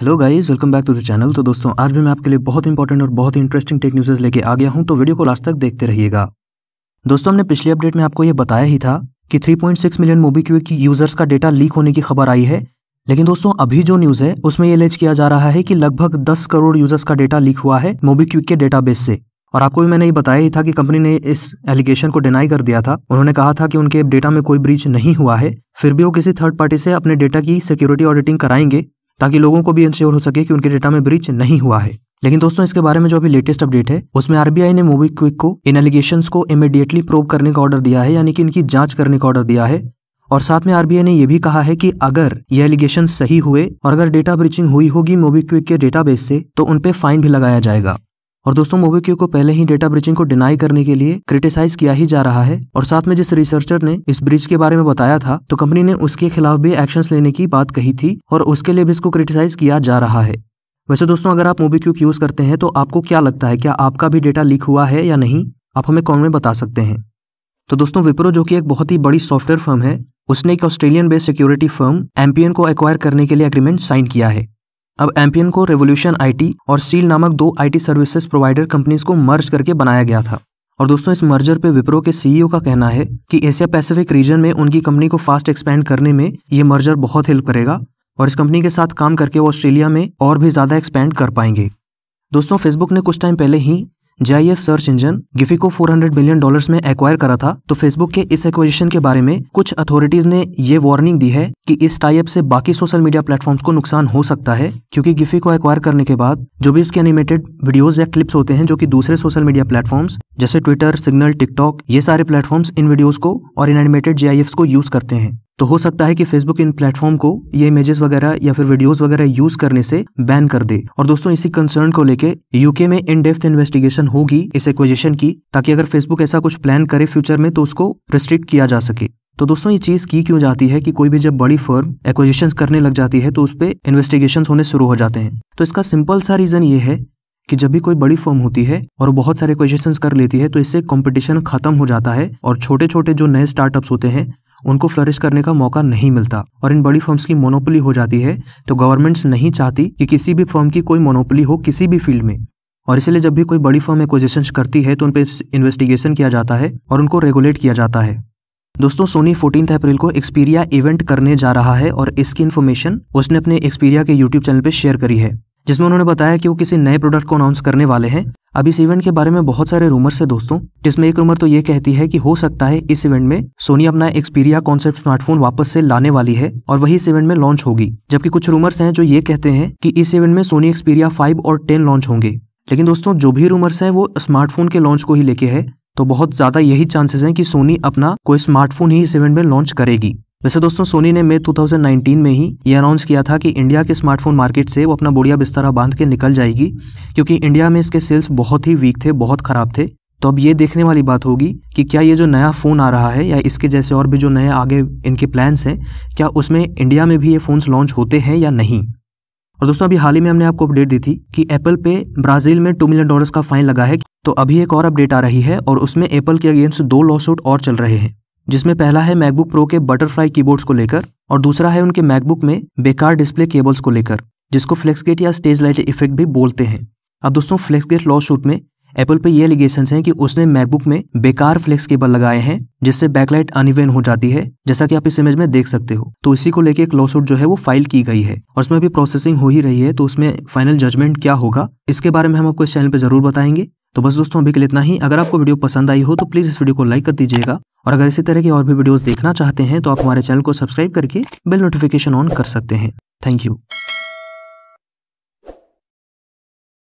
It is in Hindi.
hello guys welcome back to the channel तो दोस्तों आज भी मैं आपके लिए बहुत इंपॉर्टेंट और बहुत इंटरेस्टिंग टेक न्यूज़ लेके आ गया हूं तो वीडियो को लास्ट तक देखते रहिएगा दोस्तों हमने पिछले अपडेट में आपको ये बताया ही था कि 3.6 मिलियन मोबीक्विक यूजर्स का डेटा लीक होने की खबर आई है लेकिन दोस्तों अभी जो न्यूज़ है उसमें ये लेज किया जा रहा है कि लगभग दस करोड़ यूजर्स का डेटा लीक हुआ है मोबीक्विक के डेटा से और आपको भी मैंने ये बताया ही था कि कंपनी ने इस एलिगेशन को डिनाई कर दिया था उन्होंने कहा था कि उनके डेटा में कोई ब्रीच नहीं हुआ है फिर भी वो किसी थर्ड पार्टी से अपने डेटा की सिक्योरिटी ऑडिटिंग कराएंगे ताकि लोगों को भी इंश्योर हो सके कि उनके डेटा में ब्रीच नहीं हुआ है लेकिन दोस्तों इसके बारे में जो अभी लेटेस्ट अपडेट है उसमें आरबीआई ने मोबी क्विक को इन एलिगेशन को इमीडिएटली प्रूव करने का ऑर्डर दिया है यानी कि इनकी जांच करने का ऑर्डर दिया है और साथ में आरबीआई ने यह भी कहा है कि अगर ये एलिगेशन सही हुए और अगर डेटा ब्रीचिंग हुई होगी मोबीक्विक के डेटाबेस से तो उनपे फाइन भी लगाया जाएगा और दोस्तों मोबीक्यू को पहले ही डेटा ब्रिचिंग को डिनाई करने के लिए क्रिटिसाइज किया ही जा रहा है और साथ में जिस रिसर्चर ने इस ब्रिज के बारे में बताया था तो कंपनी ने उसके खिलाफ भी एक्शन लेने की बात कही थी और उसके लिए भी इसको क्रिटिसाइज किया जा रहा है वैसे दोस्तों अगर आप मोबी क्यूक यूज करते हैं तो आपको क्या लगता है क्या आपका भी डेटा लीक हुआ है या नहीं आप हमें कॉमेंट में बता सकते हैं तो दोस्तों विप्रो जो कि एक बहुत ही बड़ी सॉफ्टवेयर फर्म है उसने एक Australian based security firm Ampion को एक्वायर करने के लिए एग्रीमेंट साइन किया है अब एम्पियन को रेवोल्यूशन आईटी और सील नामक दो आईटी सर्विसेज प्रोवाइडर कंपनीज को मर्ज करके बनाया गया था और दोस्तों इस मर्जर पे विप्रो के सीईओ e का कहना है कि एशिया पैसिफिक रीजन में उनकी कंपनी को फास्ट एक्सपेंड करने में ये मर्जर बहुत हेल्प करेगा और इस कंपनी के साथ काम करके वो ऑस्ट्रेलिया में और भी ज़्यादा एक्सपेंड कर पाएंगे दोस्तों फेसबुक ने कुछ टाइम पहले ही जेआईएफ सर्च इंजन गिफी को 400 मिलियन डॉलर्स में एक्वायर करा था तो फेसबुक के इस एक्विजिशन के बारे में कुछ अथॉरिटीज ने ये वार्निंग दी है कि इस टाइप से बाकी सोशल मीडिया प्लेटफॉर्म्स को नुकसान हो सकता है क्योंकि गिफी को एक्वायर करने के बाद जो भी उसके एनिमेटेड वीडियोज या क्लिप्स होते हैं जो कि दूसरे सोशल मीडिया प्लेटफॉर्म्स जैसे ट्विटर सिग्नल टिकटॉक ये सारे प्लेटफॉर्म्स इन वीडियोज को और इन एनिमेटेड जे को यूज करते हैं तो हो सकता है कि फेसबुक इन प्लेटफॉर्म को ये इमेजेस वगैरह या फिर वीडियोस वगैरह यूज करने से बैन कर दे और दोस्तों इसी कंसर्न को लेके यूके में इन डेप्थ इन्वेस्टिगेशन होगी इस एक्विजिशन की ताकि अगर फेसबुक ऐसा कुछ प्लान करे फ्यूचर में तो उसको रिस्ट्रिक्ट किया जा सके तो दोस्तों ये चीज़ की क्यों जाती है कि कोई भी जब बड़ी फर्म एक्विजिशन करने लग जाती है तो उस पर इन्वेस्टिगेशन होने शुरू हो जाते हैं तो इसका सिंपल सा रीज़न ये है कि जब भी कोई बड़ी फर्म होती है और बहुत सारे क्वेश्चन कर लेती है तो इससे कंपटीशन खत्म हो जाता है और छोटे छोटे जो नए स्टार्टअप्स होते हैं उनको फ्लरिश करने का मौका नहीं मिलता और इन बड़ी फर्म्स की मोनोपोली हो जाती है तो गवर्नमेंट्स नहीं चाहती कि किसी भी फर्म की कोई मोनोपोली हो किसी भी फील्ड में और इसलिए जब भी कोई बड़ी फर्म एक्विजिशन करती है तो उन पर इन्वेस्टिगेशन किया जाता है और उनको रेगुलेट किया जाता है दोस्तों सोनी फोर्टीन अप्रैल को एक्सपीरिया इवेंट करने जा रहा है और इसकी इन्फॉर्मेशन उसने अपने एक्सपीरिया के यूट्यूब चैनल पर शेयर करी है जिसमें उन्होंने बताया कि वो किसी नए प्रोडक्ट को अनाउंस करने वाले हैं अब इस इवेंट के बारे में बहुत सारे रूमर्स है दोस्तों जिसमें एक रूमर तो ये कहती है कि हो सकता है इस इवेंट में सोनी अपना एक्सपीरिया कॉन्सेप्ट स्मार्टफोन वापस से लाने वाली है और वही इस इवेंट में लॉन्च होगी जबकि कुछ रूमर्स हैं जो ये कहते हैं कि इस इवेंट में सोनी एक्सपीरिया फाइव और टेन लॉन्च होंगे लेकिन दोस्तों जो भी रूमर्स हैं वो स्मार्टफोन के लॉन्च को ही लेके है तो बहुत ज्यादा यही चांसेस हैं कि सोनी अपना कोई स्मार्टफोन ही इस इवेंट में लॉन्च करेगी वैसे दोस्तों सोनी ने मई 2019 में ही ये अनाउंस किया था कि इंडिया के स्मार्टफोन मार्केट से वो अपना बुढ़िया बिस्तरा बांध के निकल जाएगी क्योंकि इंडिया में इसके सेल्स बहुत ही वीक थे बहुत खराब थे तो अब ये देखने वाली बात होगी कि क्या ये जो नया फ़ोन आ रहा है या इसके जैसे और भी जो नए आगे इनके प्लान्स हैं क्या उसमें इंडिया में भी ये फ़ोन्स लॉन्च होते हैं या नहीं और दोस्तों अभी हाल ही में हमने आपको अपडेट दी थी कि एप्पल पे ब्राज़ील में टू मिलियन डॉलर्स का फाइन लगा है तो अभी एक और अपडेट आ रही है और उसमें एप्पल के अगेंस्ट दो लॉसूट और चल रहे हैं जिसमें पहला है मैकबुक प्रो के बटरफ्लाई कीबोर्ड्स को लेकर और दूसरा है उनके मैकबुक में बेकार डिस्प्ले केबल्स को लेकर जिसको फ्लेक्सगेट या स्टेज लाइट इफेक्ट भी बोलते हैं अब दोस्तों फ्लेक्सगेट लॉ शूट में एप्पल पे ये एलिगेशन हैं कि उसने मैकबुक में बेकार फ्लेक्स केबल लगाए हैं जिससे बैकलाइट अनिवेन हो जाती है जैसा कि आप इस इमेज में देख सकते हो तो इसी को लेके एक सूट जो है वो फाइल की गई है और उसमें भी प्रोसेसिंग हो ही रही है तो उसमें फाइनल जजमेंट क्या होगा इसके बारे में हम आपको इस चैनल पर जरूर बताएंगे तो बस दोस्तों अभी के लिए इतना ही अगर आपको वीडियो पसंद आई हो तो प्लीज़ इस वीडियो को लाइक कर दीजिएगा और अगर इसी तरह की और भी वीडियोस देखना चाहते हैं तो आप हमारे चैनल को सब्सक्राइब करके बेल नोटिफिकेशन ऑन कर सकते हैं थैंक यू